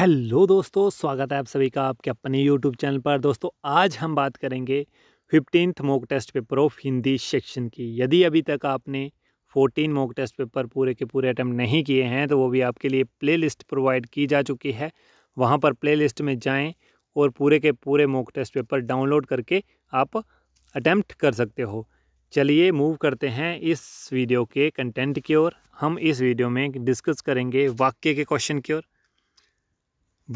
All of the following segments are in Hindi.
हेलो दोस्तों स्वागत है आप सभी का आपके अपने यूट्यूब चैनल पर दोस्तों आज हम बात करेंगे fifteenth mock test paper of Hindi section की यदि अभी तक आपने फोर्टीन मॉक टेस्ट पेपर पूरे के पूरे अटैम्प्ट नहीं किए हैं तो वो भी आपके लिए प्लेलिस्ट प्रोवाइड की जा चुकी है वहाँ पर प्ले में जाएँ और पूरे के पूरे मॉक टेस्ट पेपर डाउनलोड करके आप अटैम्प्ट कर सकते हो चलिए मूव करते हैं इस वीडियो के कंटेंट की ओर हम इस वीडियो में डिस्कस करेंगे वाक्य के क्वेश्चन की ओर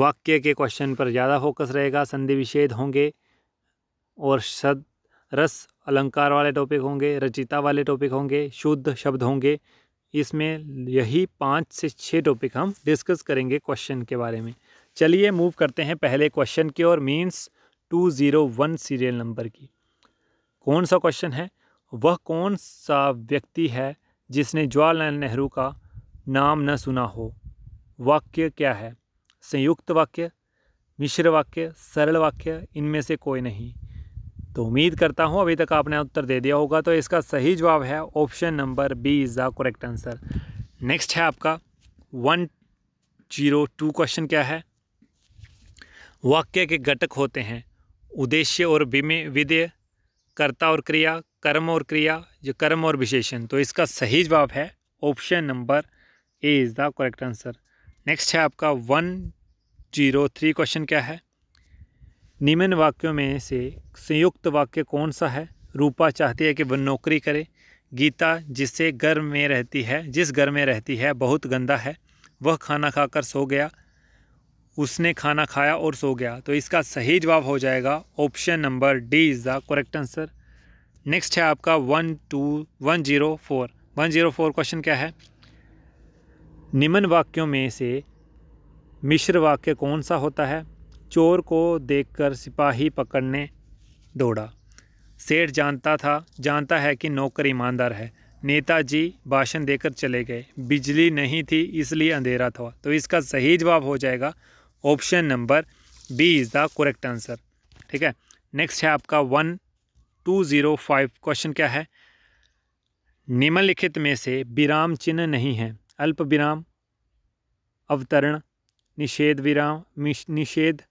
वाक्य के क्वेश्चन पर ज़्यादा फोकस रहेगा संधि विषेद होंगे और सद रस अलंकार वाले टॉपिक होंगे रचिता वाले टॉपिक होंगे शुद्ध शब्द होंगे इसमें यही पाँच से छः टॉपिक हम डिस्कस करेंगे क्वेश्चन के बारे में चलिए मूव करते हैं पहले क्वेश्चन की ओर means two zero one serial number की कौन सा क्वेश्चन है वह कौन सा व्यक्ति है जिसने जवाहरलाल नेहरू का नाम न सुना हो वाक्य क्या है संयुक्त वाक्य मिश्र वाक्य सरल वाक्य इनमें से कोई नहीं तो उम्मीद करता हूँ अभी तक आपने उत्तर दे दिया होगा तो इसका सही जवाब है option number B is the correct answer next है आपका वन जीरो टू क्वेश्चन क्या है वाक्य के घटक होते हैं उद्देश्य और विमे विधेय कर्ता और क्रिया कर्म और क्रिया जो कर्म और विशेषण तो इसका सही जवाब है option number A is the correct answer next है आपका वन जीरो थ्री क्वेश्चन क्या है निम्न वाक्यों में से संयुक्त वाक्य कौन सा है रूपा चाहती है कि वह नौकरी करे गीता जिससे घर में रहती है जिस घर में रहती है बहुत गंदा है वह खाना खाकर सो गया उसने खाना खाया और सो गया तो इसका सही जवाब हो जाएगा option number D is the correct answer next है आपका one two one zero four one zero four question क्या है निम्न वाक्यों में से मिश्र वाक्य कौन सा होता है चोर को देखकर सिपाही पकड़ने दौड़ा सेठ जानता था जानता है कि नौकर ईमानदार है नेताजी भाषण देकर चले गए बिजली नहीं थी इसलिए अंधेरा था तो इसका सही जवाब हो जाएगा option number B is the correct answer ठीक है नेक्स्ट है आपका one two zero five question क्या है निम्नलिखित में से विराम चिन्ह नहीं है अल्प विराम अवतरण निषेध विराम निषेध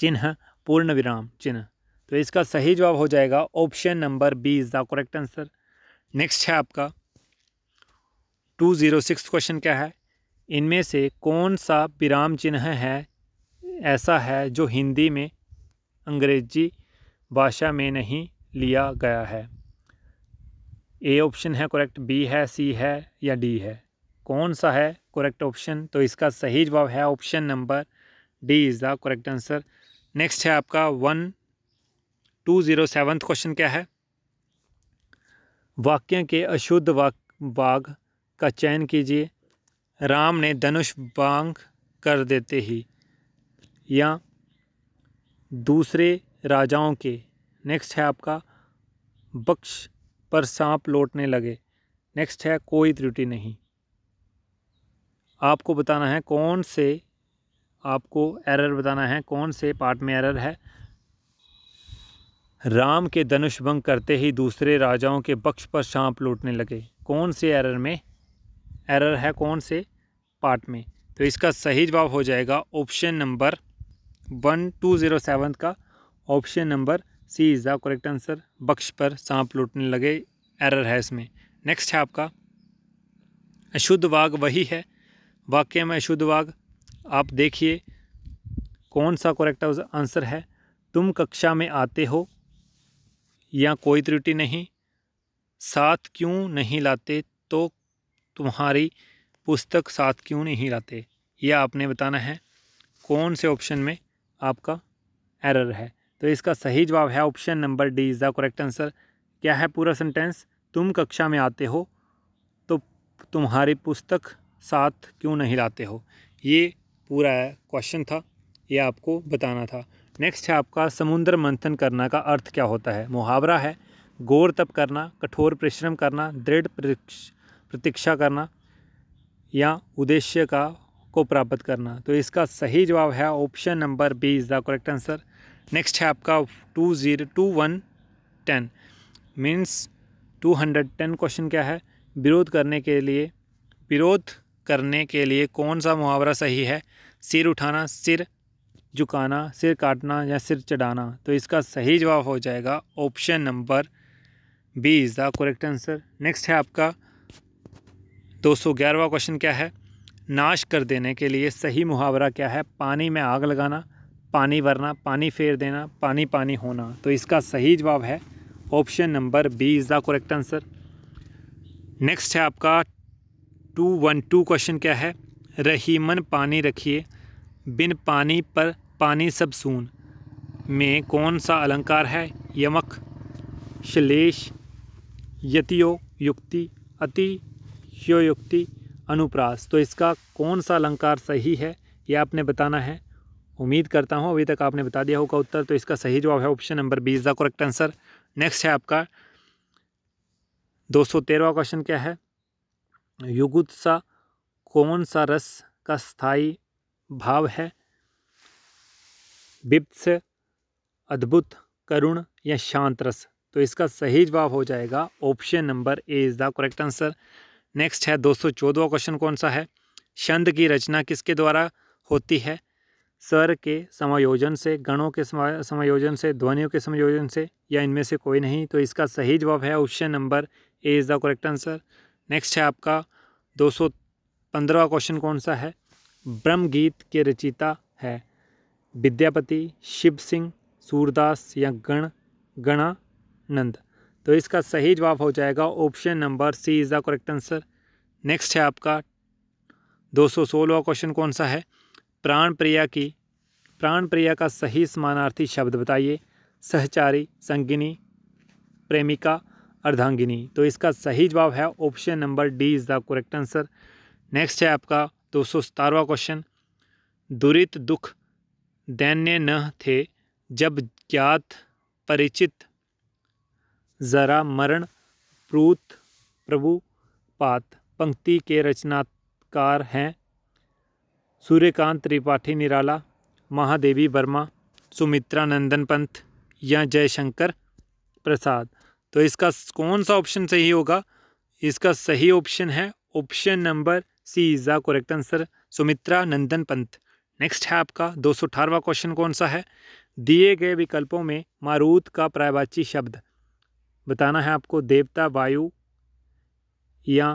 चिन्ह पूर्ण विराम चिन्ह तो इसका सही जवाब हो जाएगा option number B is the correct answer next है आपका टू ज़ीरो सिक्स क्वेश्चन क्या है इनमें से कौन सा विराम चिन्ह है ऐसा है जो हिंदी में अंग्रेजी भाषा में नहीं लिया गया है ए ऑप्शन है करेक्ट बी है सी है या डी है कौन सा है करेक्ट ऑप्शन तो इसका सही जवाब है option number D is the correct answer next है आपका one two zero seventh question क्या है वाक्य के अशुद्ध वाक बाघ का चयन कीजिए राम ने धनुष बांग कर देते ही या दूसरे राजाओं के नेक्स्ट है आपका बख्श पर सांप लौटने लगे नेक्स्ट है कोई त्रुटि नहीं आपको बताना है कौन से आपको एरर बताना है कौन से पार्ट में एरर है राम के धनुष भंग करते ही दूसरे राजाओं के बक्ष पर सांप लूटने लगे कौन से एरर में एरर है कौन से पार्ट में तो इसका सही जवाब हो जाएगा option number one two zero seven का option number C is the correct answer बक्श पर सांप लूटने लगे एरर है इसमें नेक्स्ट है आपका अशुद्ध वाग वही है वाक्य में शुद्ध वाक आप देखिए कौन सा करेक्ट आंसर है तुम कक्षा में आते हो या कोई त्रुटि नहीं साथ क्यों नहीं लाते तो तुम्हारी पुस्तक साथ क्यों नहीं लाते यह आपने बताना है कौन से ऑप्शन में आपका एरर है तो इसका सही जवाब है option number D is the correct answer क्या है पूरा सेंटेंस तुम कक्षा में आते हो तो तुम्हारी पुस्तक साथ क्यों नहीं लाते हो ये पूरा क्वेश्चन था ये आपको बताना था नेक्स्ट है आपका समुद्र मंथन करना का अर्थ क्या होता है मुहावरा है गौर तप करना कठोर परिश्रम करना दृढ़ प्रतीक्षा करना या उद्देश्य का को प्राप्त करना तो इसका सही जवाब है option number B is the correct answer next है आपका two zero two one ten means two hundred ten question क्या है विरोध करने के लिए विरोध करने के लिए कौन सा मुहावरा सही है सिर उठाना सिर झुकाना सिर काटना या सिर चढ़ाना तो इसका सही जवाब हो जाएगा option number B is the correct answer next है आपका दो सौ ग्यारहवा क्वेश्चन क्या है नाश कर देने के लिए सही मुहावरा क्या है पानी में आग लगाना पानी भरना पानी फेर देना पानी पानी होना तो इसका सही जवाब है option number B is the correct answer next है आपका टू वन टू क्वेश्चन क्या है रहीमन पानी रखिए बिन पानी पर पानी सब सून में कौन सा अलंकार है यमक श्लेष यतियो युक्ति अति यो युक्ति अनुप्रास तो इसका कौन सा अलंकार सही है ये आपने बताना है उम्मीद करता हूँ अभी तक आपने बता दिया होगा उत्तर तो इसका सही जवाब है option number B is the correct answer next है आपका दो सौ तेरहवा क्वेश्चन क्या है युगुत्सा कौन सा रस का स्थायी भाव है बिप्स अद्भुत करुण या शांत रस तो इसका सही जवाब हो जाएगा option number A is the correct answer next है दो सौ चौदवा क्वेश्चन कौन सा है छंद की रचना किसके द्वारा होती है स्वर के समायोजन से गणों के समायोजन से ध्वनियों के समायोजन से या इनमें से कोई नहीं तो इसका सही जवाब है option number A is the correct answer next है आपका दो सौ पंद्रहवा क्वेश्चन कौन सा है ब्रह्म गीत के रचिता है विद्यापति शिव सिंह सूरदास या गण गणानंद तो इसका सही जवाब हो जाएगा option number C is the correct answer next है आपका दो सौ क्वेश्चन कौन सा है प्राण प्रिया की प्राण प्रिया का सही समानार्थी शब्द बताइए सहचारी संगिनी प्रेमिका अर्धांगिनी तो इसका सही जवाब है option number D is the correct answer next है आपका दो सौ सतारवा क्वेश्चन दुरित दुख दैन्य न थे जब ज्ञात परिचित जरा मरण प्रूत प्रभु पात पंक्ति के रचनाकार हैं सूर्यकांत त्रिपाठी निराला महादेवी वर्मा सुमित्रा नंदन पंथ या जयशंकर प्रसाद तो इसका कौन सा ऑप्शन सही होगा इसका सही ऑप्शन है option number C is the correct answer Sumitra Nandan Pant next है आपका दो सौ क्वेश्चन कौन सा है दिए गए विकल्पों में मारूत का प्रायवाची शब्द बताना है आपको देवता वायु या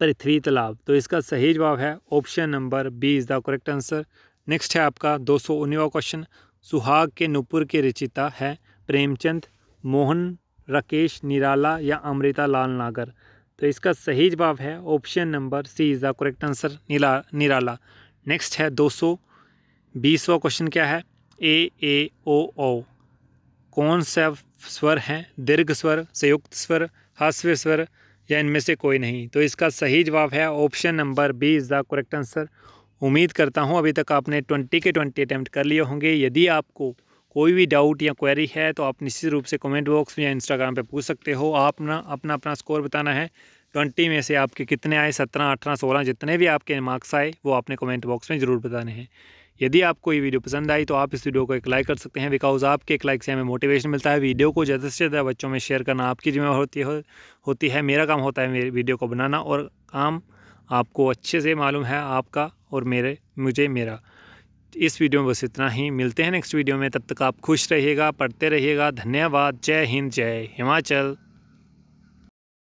पृथ्वी तालाब तो इसका सही जवाब है option number B is the correct answer next है आपका दो सौ क्वेश्चन सुहाग के नुपुर के रचिता है प्रेमचंद मोहन राकेश निराला या अमृता लाल नागर तो इसका सही जवाब है option number C is the correct answer नीला निराला नेक्स्ट है दो सौ बीसवा क्वेश्चन क्या है ए ए ओ ओ कौन से स्वर हैं दीर्घ स्वर संयुक्त स्वर हास्व स्वर या इनमें से कोई नहीं तो इसका सही जवाब है option number B is the correct answer उम्मीद करता हूँ अभी तक आपने ट्वेंटी के ट्वेंटी अटैम्प्ट कर लिए होंगे यदि आपको कोई भी डाउट या क्वेरी है तो आप निश्चित रूप से कमेंट बॉक्स में या इंस्टाग्राम पे पूछ सकते हो आप ना अपना अपना स्कोर बताना है ट्वेंटी में से आपके कितने आए सत्रह अठारह सोलह जितने भी आपके मार्क्स आए वो आपने कमेंट बॉक्स में ज़रूर बताने हैं यदि आपको ये वीडियो पसंद आई तो आप इस वीडियो को एक लाइक कर सकते हैं बिकॉज आपके एक लाइक से हमें मोटिवेशन मिलता है वीडियो को ज़्यादा से ज़्यादा बच्चों में शेयर करना आपकी जिम्मेवार होती हो, होती है मेरा काम होता है मेरे वीडियो को बनाना और काम आपको अच्छे से मालूम है आपका और मेरे मुझे मेरा इस वीडियो में बस इतना ही मिलते हैं नेक्स्ट वीडियो में तब तक आप खुश रहिएगा पढ़ते रहिएगा धन्यवाद जय हिंद जय हिमाचल